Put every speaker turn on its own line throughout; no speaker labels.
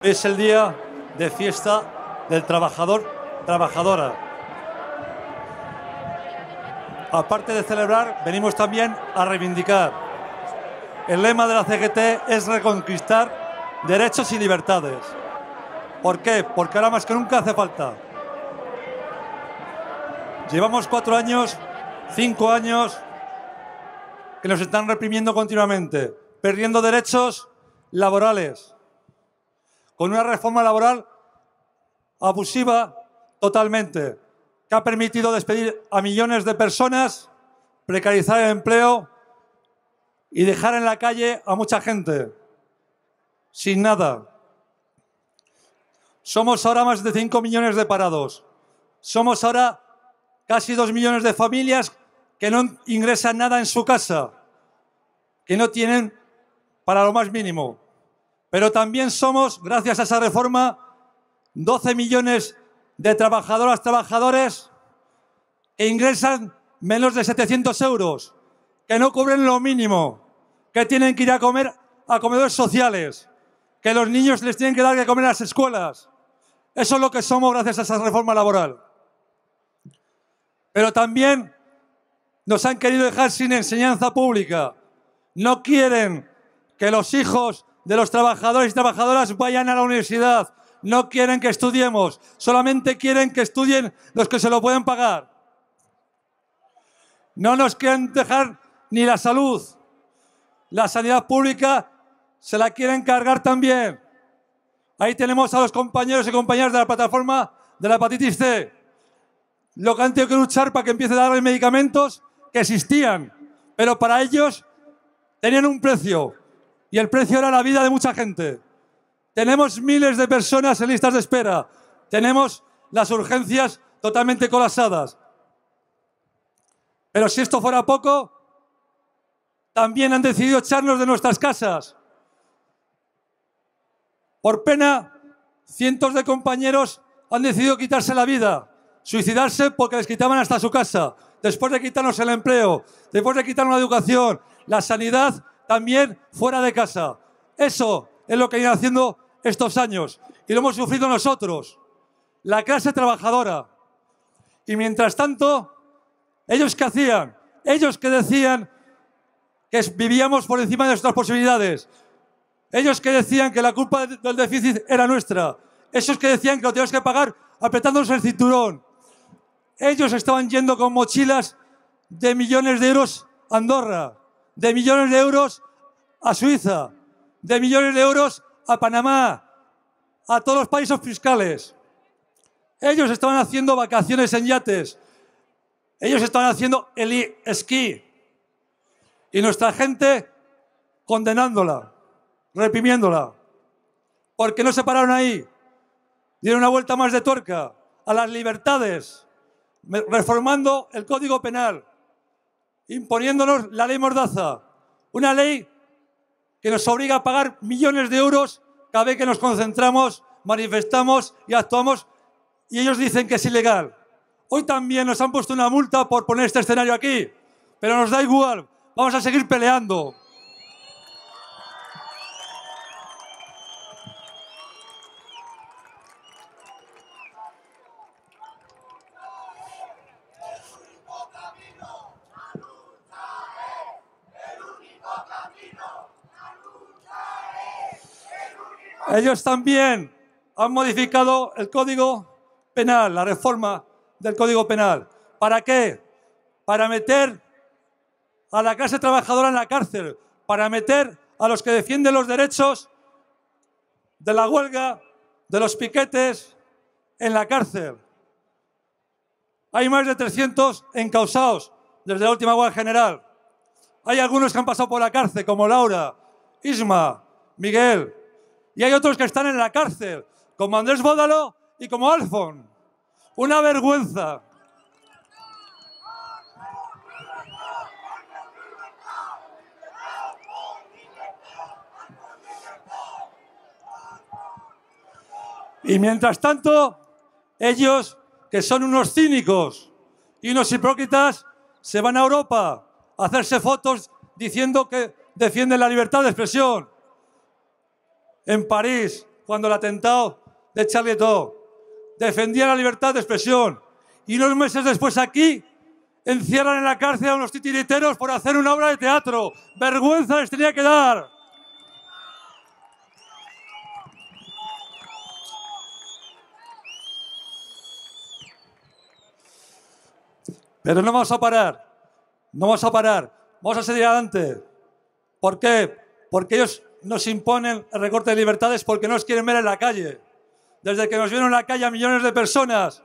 Es el día de fiesta del trabajador, trabajadora. Aparte de celebrar, venimos también a reivindicar. El lema de la CGT es reconquistar derechos y libertades. ¿Por qué? Porque ahora más que nunca hace falta. Llevamos cuatro años, cinco años, que nos están reprimiendo continuamente, perdiendo derechos laborales, con una reforma laboral abusiva totalmente, que ha permitido despedir a millones de personas, precarizar el empleo y dejar en la calle a mucha gente, sin nada. Somos ahora más de 5 millones de parados. Somos ahora casi 2 millones de familias que no ingresan nada en su casa, que no tienen para lo más mínimo pero también somos, gracias a esa reforma, 12 millones de trabajadoras, trabajadores que ingresan menos de 700 euros, que no cubren lo mínimo, que tienen que ir a comer a comedores sociales, que los niños les tienen que dar que comer a las escuelas. Eso es lo que somos gracias a esa reforma laboral. Pero también nos han querido dejar sin enseñanza pública. No quieren que los hijos de los trabajadores y trabajadoras vayan a la universidad. No quieren que estudiemos, solamente quieren que estudien los que se lo pueden pagar. No nos quieren dejar ni la salud. La sanidad pública se la quieren cargar también. Ahí tenemos a los compañeros y compañeras de la plataforma de la hepatitis C. Lo que han tenido que luchar para que empiece a darles medicamentos que existían, pero para ellos tenían un precio. Y el precio era la vida de mucha gente. Tenemos miles de personas en listas de espera. Tenemos las urgencias totalmente colapsadas. Pero si esto fuera poco, también han decidido echarnos de nuestras casas. Por pena, cientos de compañeros han decidido quitarse la vida, suicidarse porque les quitaban hasta su casa, después de quitarnos el empleo, después de quitarnos la educación, la sanidad también fuera de casa. Eso es lo que ido haciendo estos años y lo hemos sufrido nosotros, la clase trabajadora. Y mientras tanto, ellos qué hacían, ellos que decían que vivíamos por encima de nuestras posibilidades, ellos que decían que la culpa del déficit era nuestra, esos que decían que lo teníamos que pagar apretándonos el cinturón, ellos estaban yendo con mochilas de millones de euros a Andorra de millones de euros a Suiza, de millones de euros a Panamá, a todos los países fiscales. Ellos estaban haciendo vacaciones en yates. Ellos estaban haciendo el esquí. Y nuestra gente condenándola, reprimiéndola. Porque no se pararon ahí. Dieron una vuelta más de torca a las libertades, reformando el Código Penal, imponiéndonos la ley Mordaza, una ley que nos obliga a pagar millones de euros cada vez que nos concentramos, manifestamos y actuamos, y ellos dicen que es ilegal. Hoy también nos han puesto una multa por poner este escenario aquí, pero nos da igual, vamos a seguir peleando. Ellos también han modificado el Código Penal, la reforma del Código Penal. ¿Para qué? Para meter a la clase trabajadora en la cárcel, para meter a los que defienden los derechos de la huelga, de los piquetes, en la cárcel. Hay más de 300 encausados desde la última huelga general. Hay algunos que han pasado por la cárcel, como Laura, Isma, Miguel, y hay otros que están en la cárcel, como Andrés Bódalo y como Alfon. Una vergüenza. Y mientras tanto, ellos, que son unos cínicos y unos hipócritas, se van a Europa a hacerse fotos diciendo que defienden la libertad de expresión en París, cuando el atentado de Charlie Hebdo. Defendía la libertad de expresión. Y unos meses después aquí encierran en la cárcel a unos titiriteros por hacer una obra de teatro. Vergüenza les tenía que dar. Pero no vamos a parar. No vamos a parar. Vamos a seguir adelante. ¿Por qué? Porque ellos nos imponen el recorte de libertades porque no nos quieren ver en la calle. Desde que nos vieron en la calle a millones de personas,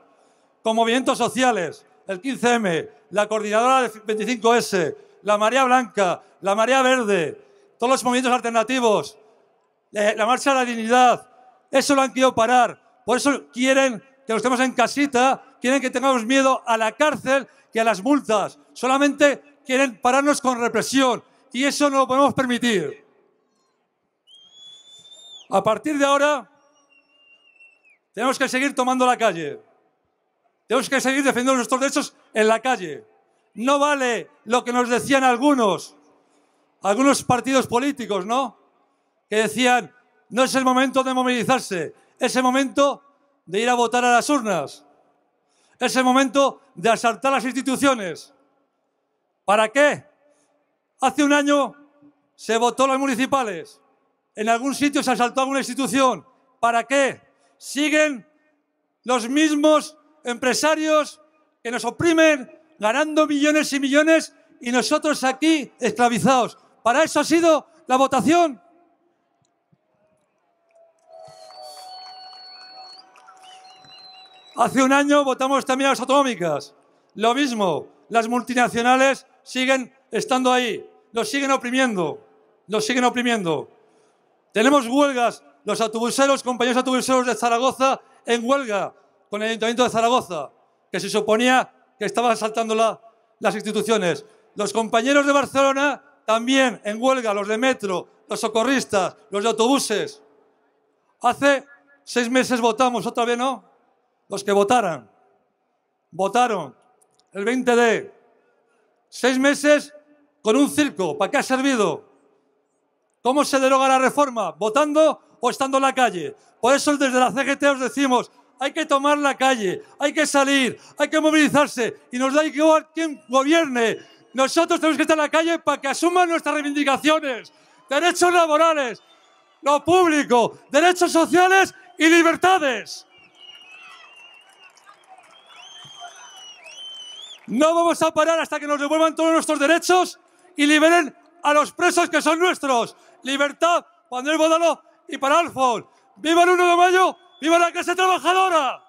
con movimientos sociales, el 15M, la coordinadora del 25S, la María Blanca, la Marea Verde, todos los movimientos alternativos, eh, la Marcha de la Dignidad, eso lo han querido parar. Por eso quieren que nos estemos en casita, quieren que tengamos miedo a la cárcel y a las multas. Solamente quieren pararnos con represión y eso no lo podemos permitir. A partir de ahora, tenemos que seguir tomando la calle. Tenemos que seguir defendiendo nuestros derechos en la calle. No vale lo que nos decían algunos, algunos partidos políticos, ¿no? Que decían, no es el momento de movilizarse, es el momento de ir a votar a las urnas. Es el momento de asaltar las instituciones. ¿Para qué? Hace un año se votó los municipales. En algún sitio se asaltó alguna institución. ¿Para qué? Siguen los mismos empresarios que nos oprimen ganando millones y millones y nosotros aquí esclavizados. Para eso ha sido la votación. Hace un año votamos también a las autonómicas. Lo mismo, las multinacionales siguen estando ahí, los siguen oprimiendo, los siguen oprimiendo. Tenemos huelgas, los autobuseros, compañeros autobuseros de Zaragoza, en huelga con el Ayuntamiento de Zaragoza, que se suponía que estaban asaltando las instituciones. Los compañeros de Barcelona también en huelga, los de metro, los socorristas, los de autobuses. Hace seis meses votamos, otra vez no, los que votaran. Votaron el 20 de seis meses con un circo. ¿Para qué ha servido? ¿Cómo se deroga la reforma? ¿Votando o estando en la calle? Por eso desde la CGT os decimos, hay que tomar la calle, hay que salir, hay que movilizarse y nos da igual quién gobierne. Nosotros tenemos que estar en la calle para que asuman nuestras reivindicaciones, derechos laborales, lo público, derechos sociales y libertades. No vamos a parar hasta que nos devuelvan todos nuestros derechos y liberen a los presos que son nuestros libertad para Andrés bodaló y para Alfon. ¡Viva el 1 de mayo! ¡Viva la clase trabajadora!